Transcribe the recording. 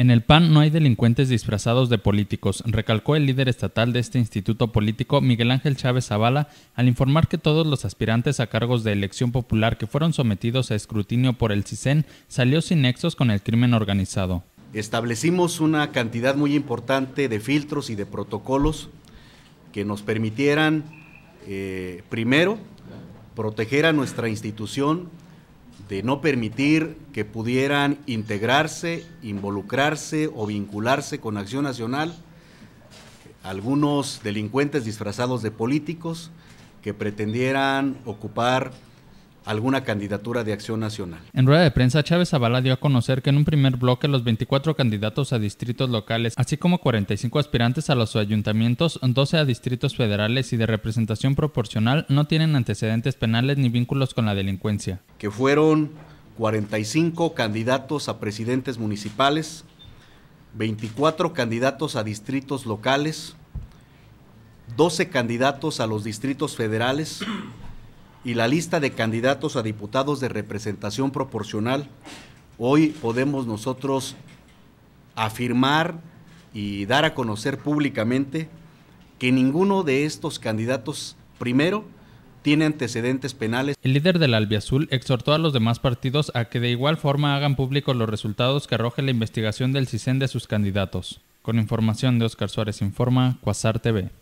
En el PAN no hay delincuentes disfrazados de políticos, recalcó el líder estatal de este instituto político, Miguel Ángel Chávez Zavala, al informar que todos los aspirantes a cargos de elección popular que fueron sometidos a escrutinio por el CISEN salió sin nexos con el crimen organizado. Establecimos una cantidad muy importante de filtros y de protocolos que nos permitieran, eh, primero, proteger a nuestra institución de no permitir que pudieran integrarse, involucrarse o vincularse con Acción Nacional algunos delincuentes disfrazados de políticos que pretendieran ocupar alguna candidatura de acción nacional. En rueda de prensa, Chávez Zavala dio a conocer que en un primer bloque los 24 candidatos a distritos locales, así como 45 aspirantes a los ayuntamientos, 12 a distritos federales y de representación proporcional, no tienen antecedentes penales ni vínculos con la delincuencia. Que fueron 45 candidatos a presidentes municipales, 24 candidatos a distritos locales, 12 candidatos a los distritos federales, y la lista de candidatos a diputados de representación proporcional, hoy podemos nosotros afirmar y dar a conocer públicamente que ninguno de estos candidatos, primero, tiene antecedentes penales. El líder del Albiazul exhortó a los demás partidos a que de igual forma hagan públicos los resultados que arroje la investigación del CISEN de sus candidatos. Con información de Oscar Suárez Informa, Cuasar TV.